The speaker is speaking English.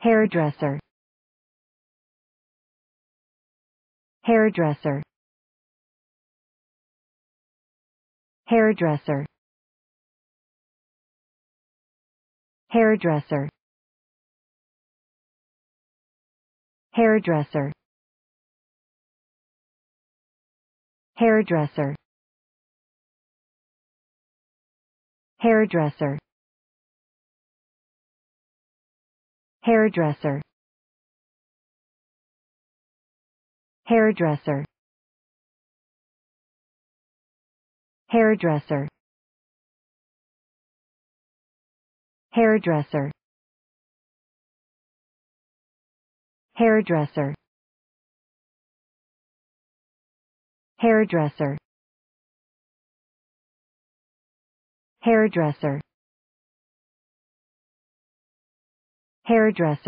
hairdresser hairdresser hairdresser hairdresser hairdresser hairdresser hairdresser hairdresser hairdresser hairdresser hairdresser hairdresser hairdresser hairdresser hairdresser